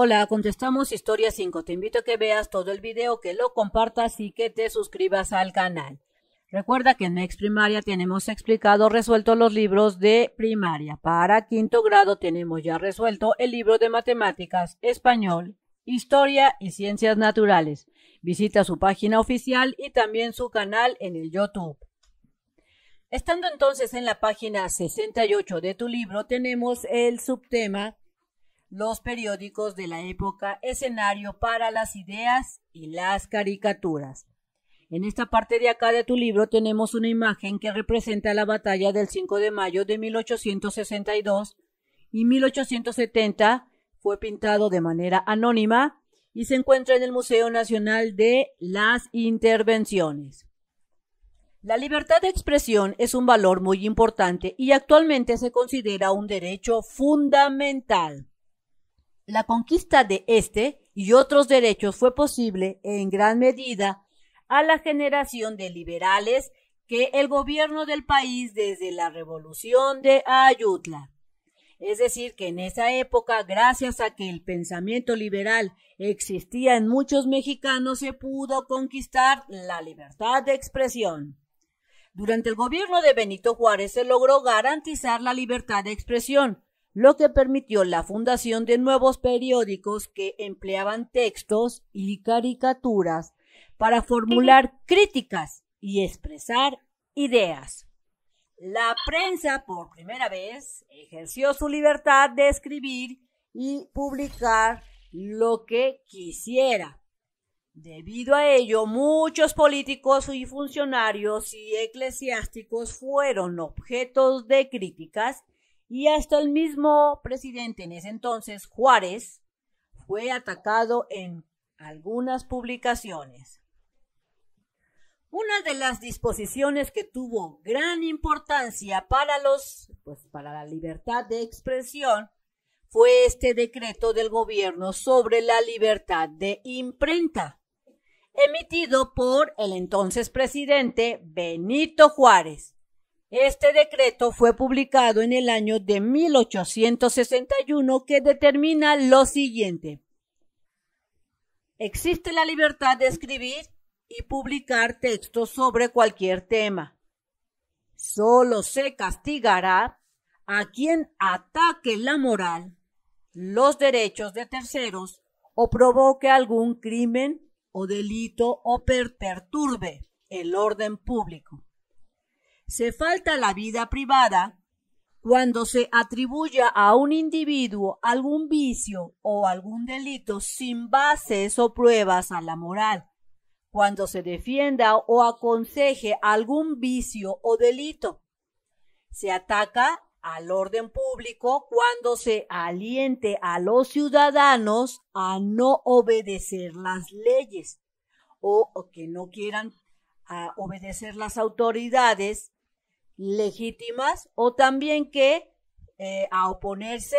Hola, contestamos Historia 5. Te invito a que veas todo el video, que lo compartas y que te suscribas al canal. Recuerda que en Next Primaria tenemos explicado resuelto los libros de primaria. Para quinto grado tenemos ya resuelto el libro de matemáticas, español, historia y ciencias naturales. Visita su página oficial y también su canal en el YouTube. Estando entonces en la página 68 de tu libro, tenemos el subtema los periódicos de la época, escenario para las ideas y las caricaturas. En esta parte de acá de tu libro tenemos una imagen que representa la batalla del 5 de mayo de 1862 y 1870 fue pintado de manera anónima y se encuentra en el Museo Nacional de las Intervenciones. La libertad de expresión es un valor muy importante y actualmente se considera un derecho fundamental. La conquista de este y otros derechos fue posible en gran medida a la generación de liberales que el gobierno del país desde la revolución de Ayutla. Es decir, que en esa época, gracias a que el pensamiento liberal existía en muchos mexicanos, se pudo conquistar la libertad de expresión. Durante el gobierno de Benito Juárez se logró garantizar la libertad de expresión, lo que permitió la fundación de nuevos periódicos que empleaban textos y caricaturas para formular críticas y expresar ideas. La prensa por primera vez ejerció su libertad de escribir y publicar lo que quisiera. Debido a ello, muchos políticos y funcionarios y eclesiásticos fueron objetos de críticas y hasta el mismo presidente en ese entonces, Juárez, fue atacado en algunas publicaciones. Una de las disposiciones que tuvo gran importancia para los, pues para la libertad de expresión, fue este decreto del gobierno sobre la libertad de imprenta, emitido por el entonces presidente Benito Juárez, este decreto fue publicado en el año de 1861 que determina lo siguiente. Existe la libertad de escribir y publicar textos sobre cualquier tema. Solo se castigará a quien ataque la moral, los derechos de terceros o provoque algún crimen o delito o perturbe el orden público. Se falta la vida privada cuando se atribuya a un individuo algún vicio o algún delito sin bases o pruebas a la moral, cuando se defienda o aconseje algún vicio o delito. Se ataca al orden público cuando se aliente a los ciudadanos a no obedecer las leyes o, que no quieran ah, obedecer las autoridades legítimas o también que eh, a oponerse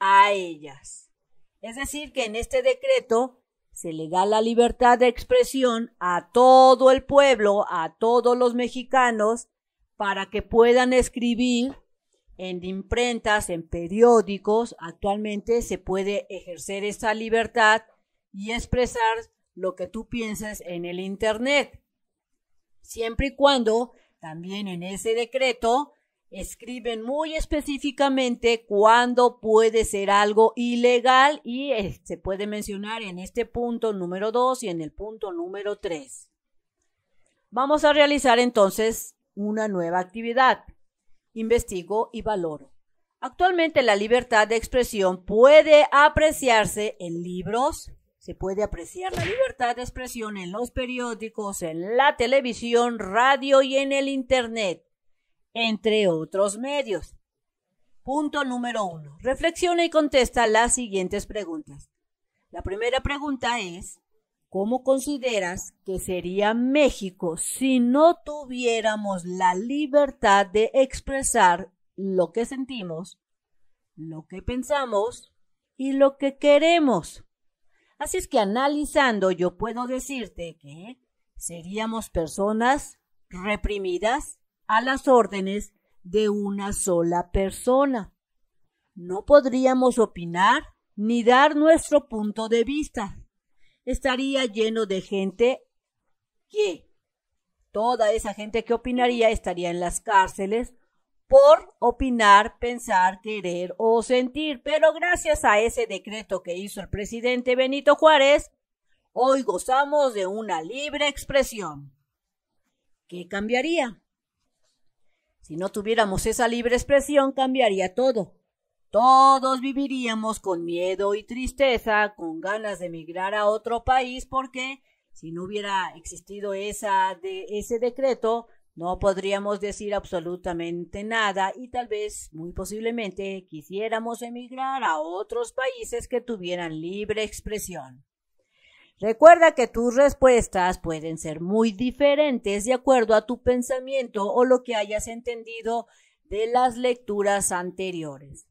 a ellas. Es decir, que en este decreto se le da la libertad de expresión a todo el pueblo, a todos los mexicanos, para que puedan escribir en imprentas, en periódicos. Actualmente se puede ejercer esa libertad y expresar lo que tú pienses en el Internet, siempre y cuando también en ese decreto escriben muy específicamente cuándo puede ser algo ilegal y eh, se puede mencionar en este punto número 2 y en el punto número 3. Vamos a realizar entonces una nueva actividad. Investigo y valoro. Actualmente la libertad de expresión puede apreciarse en libros, se puede apreciar la libertad de expresión en los periódicos, en la televisión, radio y en el Internet, entre otros medios. Punto número uno. Reflexiona y contesta las siguientes preguntas. La primera pregunta es, ¿cómo consideras que sería México si no tuviéramos la libertad de expresar lo que sentimos, lo que pensamos y lo que queremos? Así es que analizando, yo puedo decirte que seríamos personas reprimidas a las órdenes de una sola persona. No podríamos opinar ni dar nuestro punto de vista. Estaría lleno de gente que toda esa gente que opinaría estaría en las cárceles por opinar, pensar, querer o sentir. Pero gracias a ese decreto que hizo el presidente Benito Juárez, hoy gozamos de una libre expresión. ¿Qué cambiaría? Si no tuviéramos esa libre expresión, cambiaría todo. Todos viviríamos con miedo y tristeza, con ganas de emigrar a otro país, porque si no hubiera existido esa ese decreto, no podríamos decir absolutamente nada y tal vez, muy posiblemente, quisiéramos emigrar a otros países que tuvieran libre expresión. Recuerda que tus respuestas pueden ser muy diferentes de acuerdo a tu pensamiento o lo que hayas entendido de las lecturas anteriores.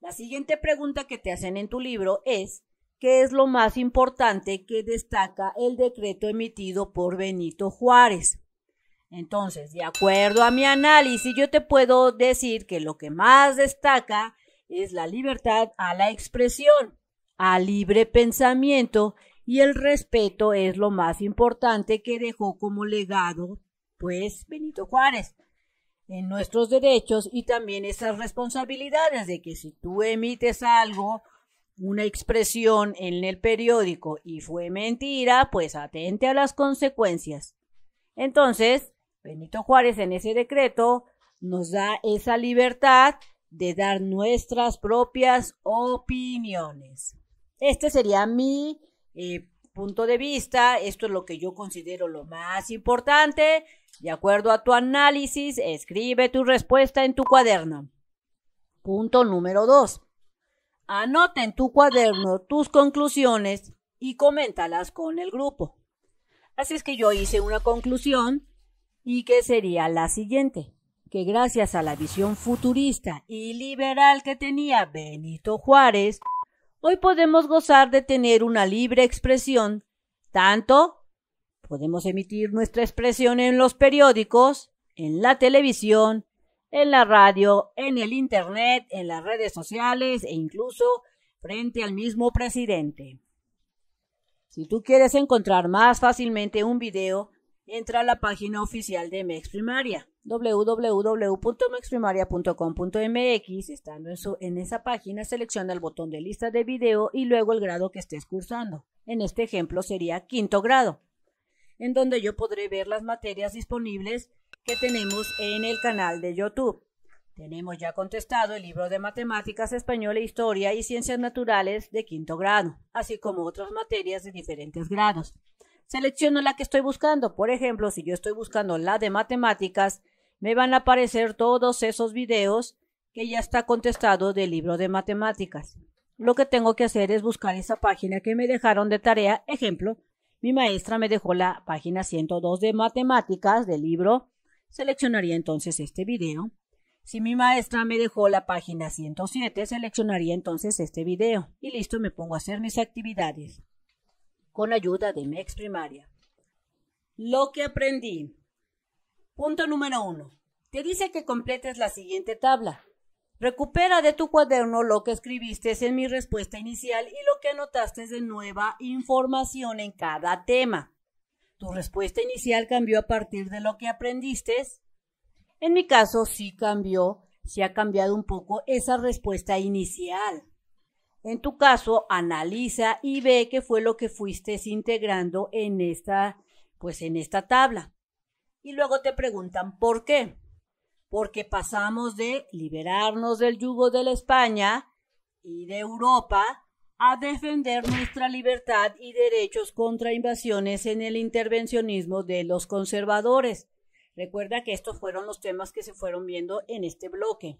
La siguiente pregunta que te hacen en tu libro es, ¿qué es lo más importante que destaca el decreto emitido por Benito Juárez? Entonces, de acuerdo a mi análisis, yo te puedo decir que lo que más destaca es la libertad a la expresión, a libre pensamiento y el respeto es lo más importante que dejó como legado, pues, Benito Juárez en nuestros derechos y también esas responsabilidades de que si tú emites algo, una expresión en el periódico y fue mentira, pues atente a las consecuencias. Entonces, Benito Juárez en ese decreto nos da esa libertad de dar nuestras propias opiniones. Este sería mi eh, punto de vista, esto es lo que yo considero lo más importante. De acuerdo a tu análisis, escribe tu respuesta en tu cuaderno. Punto número dos. Anota en tu cuaderno tus conclusiones y coméntalas con el grupo. Así es que yo hice una conclusión y que sería la siguiente, que gracias a la visión futurista y liberal que tenía Benito Juárez, hoy podemos gozar de tener una libre expresión, tanto podemos emitir nuestra expresión en los periódicos, en la televisión, en la radio, en el Internet, en las redes sociales e incluso frente al mismo presidente. Si tú quieres encontrar más fácilmente un video entra a la página oficial de MEX Primaria, www.mexprimaria.com.mx. Estando en, en esa página, selecciona el botón de lista de video y luego el grado que estés cursando. En este ejemplo sería quinto grado, en donde yo podré ver las materias disponibles que tenemos en el canal de YouTube. Tenemos ya contestado el libro de matemáticas, español e historia y ciencias naturales de quinto grado, así como otras materias de diferentes grados selecciono la que estoy buscando. Por ejemplo, si yo estoy buscando la de matemáticas, me van a aparecer todos esos videos que ya está contestado del libro de matemáticas. Lo que tengo que hacer es buscar esa página que me dejaron de tarea. Ejemplo, mi maestra me dejó la página 102 de matemáticas del libro. Seleccionaría entonces este video. Si mi maestra me dejó la página 107, seleccionaría entonces este video. Y listo, me pongo a hacer mis actividades con ayuda de mi primaria. Lo que aprendí. Punto número uno. Te dice que completes la siguiente tabla. Recupera de tu cuaderno lo que escribiste en mi respuesta inicial y lo que anotaste de nueva información en cada tema. Tu respuesta inicial cambió a partir de lo que aprendiste. En mi caso sí cambió, se ha cambiado un poco esa respuesta inicial. En tu caso, analiza y ve qué fue lo que fuiste integrando en esta, pues en esta tabla. Y luego te preguntan por qué. Porque pasamos de liberarnos del yugo de la España y de Europa a defender nuestra libertad y derechos contra invasiones en el intervencionismo de los conservadores. Recuerda que estos fueron los temas que se fueron viendo en este bloque.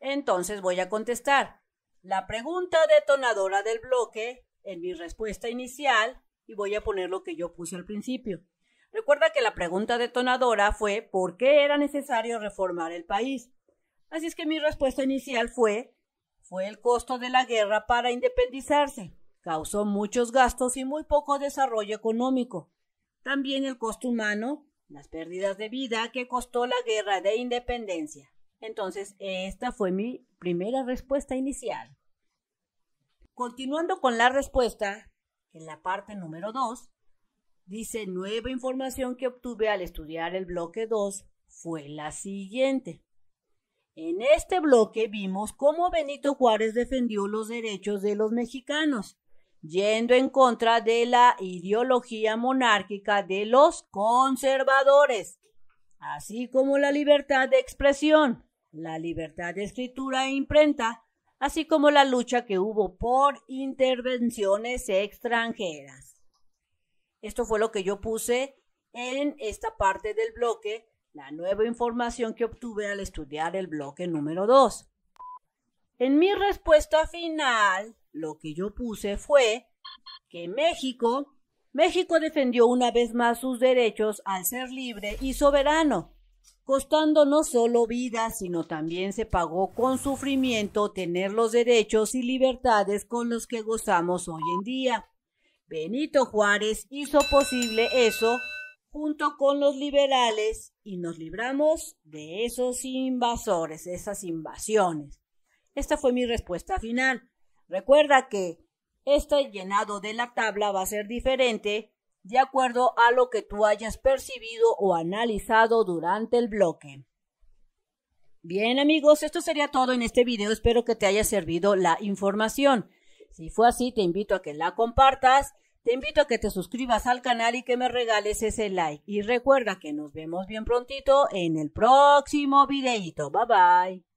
Entonces voy a contestar la pregunta detonadora del bloque en mi respuesta inicial y voy a poner lo que yo puse al principio. Recuerda que la pregunta detonadora fue ¿por qué era necesario reformar el país? Así es que mi respuesta inicial fue fue el costo de la guerra para independizarse. Causó muchos gastos y muy poco desarrollo económico. También el costo humano, las pérdidas de vida que costó la guerra de independencia. Entonces, esta fue mi primera respuesta inicial. Continuando con la respuesta, en la parte número 2, dice nueva información que obtuve al estudiar el bloque 2 fue la siguiente. En este bloque vimos cómo Benito Juárez defendió los derechos de los mexicanos, yendo en contra de la ideología monárquica de los conservadores, así como la libertad de expresión la libertad de escritura e imprenta, así como la lucha que hubo por intervenciones extranjeras. Esto fue lo que yo puse en esta parte del bloque, la nueva información que obtuve al estudiar el bloque número 2. En mi respuesta final, lo que yo puse fue que México, México defendió una vez más sus derechos al ser libre y soberano, costando no solo vida, sino también se pagó con sufrimiento tener los derechos y libertades con los que gozamos hoy en día. Benito Juárez hizo posible eso junto con los liberales y nos libramos de esos invasores, esas invasiones. Esta fue mi respuesta final. Recuerda que este llenado de la tabla va a ser diferente de acuerdo a lo que tú hayas percibido o analizado durante el bloque. Bien amigos, esto sería todo en este video. Espero que te haya servido la información. Si fue así, te invito a que la compartas, te invito a que te suscribas al canal y que me regales ese like. Y recuerda que nos vemos bien prontito en el próximo videito. Bye bye.